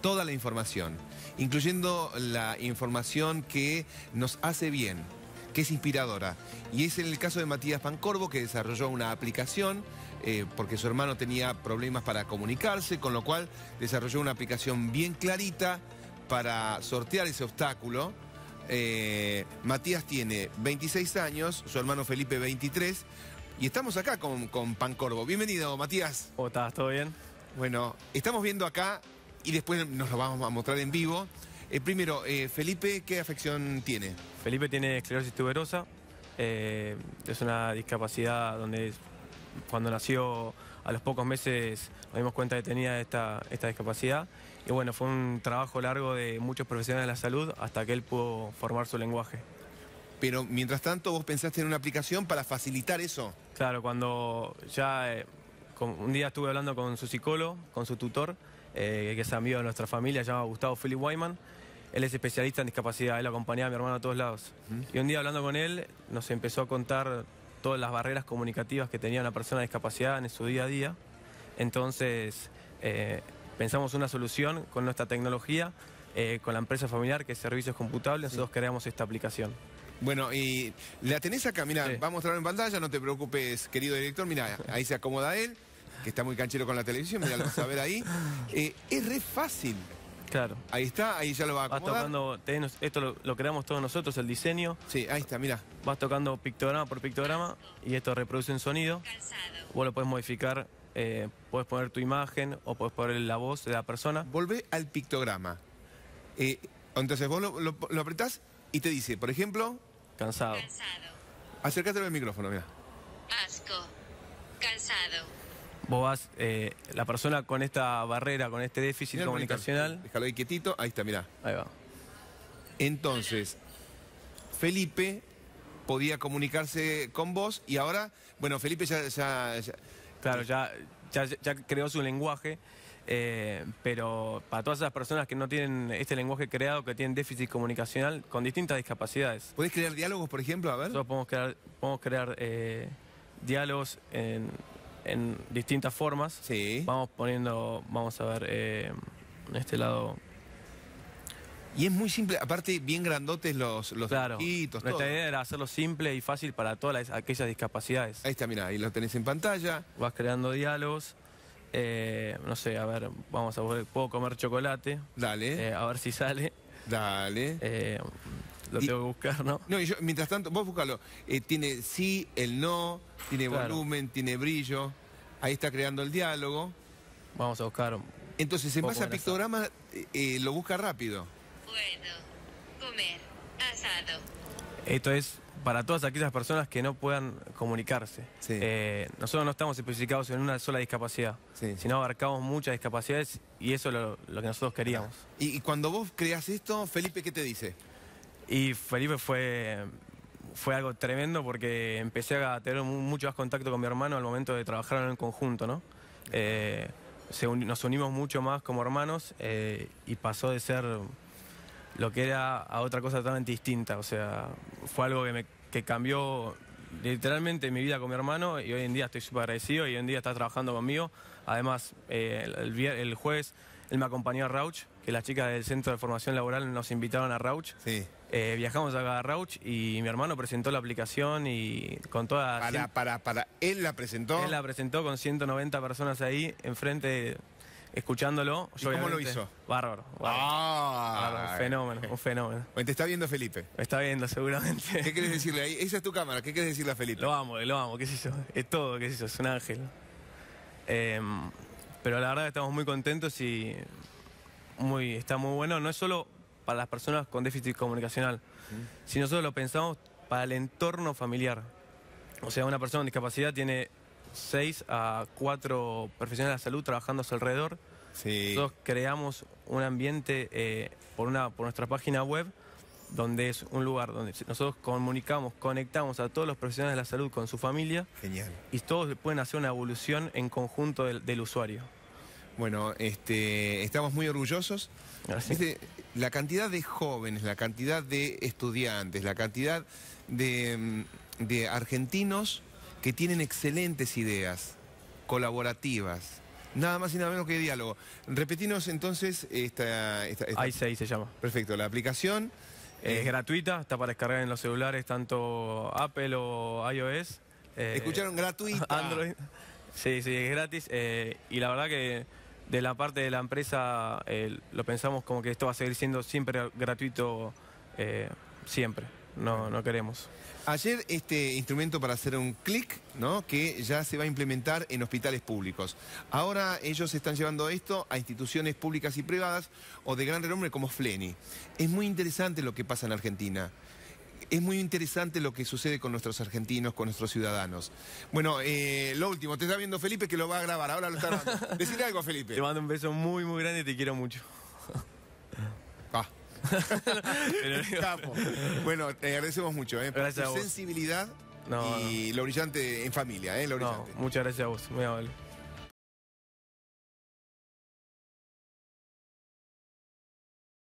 toda la información, incluyendo la información que nos hace bien, que es inspiradora. Y es en el caso de Matías Pancorbo que desarrolló una aplicación eh, porque su hermano tenía problemas para comunicarse, con lo cual desarrolló una aplicación bien clarita para sortear ese obstáculo. Eh, Matías tiene 26 años, su hermano Felipe 23, y estamos acá con, con Pancorbo. Bienvenido, Matías. ¿Cómo estás? ¿Todo bien? Bueno, estamos viendo acá y después nos lo vamos a mostrar en vivo. Eh, primero, eh, Felipe, ¿qué afección tiene? Felipe tiene esclerosis tuberosa. Eh, es una discapacidad donde cuando nació a los pocos meses nos dimos cuenta que tenía esta, esta discapacidad. Y bueno, fue un trabajo largo de muchos profesionales de la salud hasta que él pudo formar su lenguaje. Pero mientras tanto, vos pensaste en una aplicación para facilitar eso. Claro, cuando ya un día estuve hablando con su psicólogo, con su tutor, eh, que es amigo de nuestra familia, se llama Gustavo Philip Weiman. Él es especialista en discapacidad, él acompañaba a mi hermano a todos lados. Y un día hablando con él, nos empezó a contar todas las barreras comunicativas que tenía una persona de discapacidad en su día a día. Entonces, eh, pensamos una solución con nuestra tecnología, eh, con la empresa familiar, que es Servicios Computables, nosotros creamos esta aplicación. Bueno, y la tenés acá, mirá, va a mostrar en pantalla, no te preocupes, querido director, mirá, ahí se acomoda él que está muy canchero con la televisión, mira, lo vas a ver ahí. Eh, es re fácil. Claro. Ahí está, ahí ya lo va a acomodar. Vas tocando, esto lo, creamos todos nosotros, el diseño. Sí, ahí está, mira. Vas tocando pictograma por pictograma y esto reproduce un sonido. Cansado. Vos lo puedes modificar, eh, puedes poner tu imagen o puedes poner la voz de la persona. Volvé al pictograma. Eh, entonces vos lo, lo, apretás y te dice, por ejemplo... Cansado. Cansado. Acércate al micrófono, mira. Asco. Cansado. Vos vas, eh, la persona con esta barrera, con este déficit comunicacional. déjalo ahí quietito, ahí está, mirá. Ahí va. Entonces, Felipe podía comunicarse con vos y ahora, bueno, Felipe ya... claro, ya, ya, creó su lenguaje, eh, pero para todas esas personas que no tienen este lenguaje creado, que tienen déficit comunicacional, con distintas discapacidades. ¿Podés crear diálogos, por ejemplo? A ver. Nosotros podemos crear, podemos crear eh, diálogos en en distintas formas. Sí. Vamos poniendo, vamos a ver, en eh, este lado. Y es muy simple, aparte bien grandotes los, los claro. Nuestra idea era hacerlo simple y fácil para todas aquellas discapacidades. Ahí está, mira, ahí lo tenés en pantalla. Vas creando diálogos. Eh, no sé, a ver, vamos a ver, puedo comer chocolate. Dale. Eh, a ver si sale. Dale. Lo tengo que buscar, ¿no? No, y yo, mientras tanto, vos buscalo. Eh, tiene sí, el no, tiene volumen, tiene brillo. Ahí está creando el diálogo. Vamos a buscar. Entonces, en base a pictogramas, eh, eh, lo busca rápido. Bueno, comer, asado. Esto es para todas aquellas personas que no puedan comunicarse. nosotros no estamos especificados en una sola discapacidad, sino abarcamos muchas discapacidades y eso es lo, que nosotros queríamos. Y, y cuando vos creas esto, Felipe, ¿qué te dice? Y Felipe fue, fue algo tremendo porque empecé a tener mucho más contacto con mi hermano al momento de trabajar en el conjunto, ¿no? Eh, nos unimos mucho más como hermanos eh, y pasó de ser lo que era a otra cosa totalmente distinta. O sea, fue algo que, me, cambió literalmente mi vida con mi hermano y hoy en día estoy súper agradecido y hoy en día está trabajando conmigo. Además, eh, el, el, el él me acompañó a Rauch, que las chicas del Centro de Formación Laboral nos invitaron a Rauch. Sí. Eh, viajamos acá a Rauch y mi hermano presentó la aplicación y con todas... Para, para, para, ¿él la presentó? Él la presentó con 190 personas ahí, enfrente, escuchándolo. cómo lo hizo? Bárbaro. ah, un fenómeno, un fenómeno. Te está viendo Felipe. Me está viendo, seguramente. ¿Qué quieres decirle ahí? Esa es tu cámara, ¿qué quieres decirle a Felipe? Lo amo, lo amo, qué sé yo. Es todo, qué sé yo, es un ángel. Em, pero la verdad estamos muy contentos y muy, está muy bueno, no es solo para las personas con déficit comunicacional, sino si nosotros lo pensamos para el entorno familiar. O sea, una persona con discapacidad tiene 6 a 4 profesionales de la salud trabajando a su alrededor. Nosotros creamos un ambiente eh, por, una, por nuestra página web donde es un lugar donde nosotros comunicamos, conectamos a todos los profesionales de la salud con su familia. Y todos pueden hacer una evolución en conjunto del usuario. Bueno, este, estamos muy orgullosos. Este, la cantidad de jóvenes, la cantidad de estudiantes, la cantidad mm, de, argentinos que tienen excelentes ideas colaborativas, Nada más y nada menos que diálogo. Repetimos entonces esta... esta, i6 se llama. Perfecto, la aplicación... Es eh, gratuita, está para descargar en los celulares, tanto Apple o iOS. Eh, Escucharon gratuita. Android. Sí, sí, es gratis. Eh, y la verdad que de la parte de la empresa eh, lo pensamos como que esto va a seguir siendo siempre gratuito, eh, siempre. No, no queremos. Ayer este instrumento para hacer un clic, ¿no? Que ya se va a implementar en hospitales públicos. Ahora ellos están llevando esto a instituciones públicas y privadas o de gran renombre como Fleni. Es muy interesante lo que pasa en Argentina es muy interesante lo que sucede con nuestros argentinos, con nuestros ciudadanos. Bueno, eh, lo último, te está viendo Felipe que lo va a grabar, ahora lo está grabando. Decirle algo, Felipe. Te mando un beso muy, muy grande, y te quiero mucho. Bueno, te agradecemos mucho eh, por gracias sensibilidad y lo brillante en familia. Eh, lo brillante. No, muchas gracias a vos, muy amable.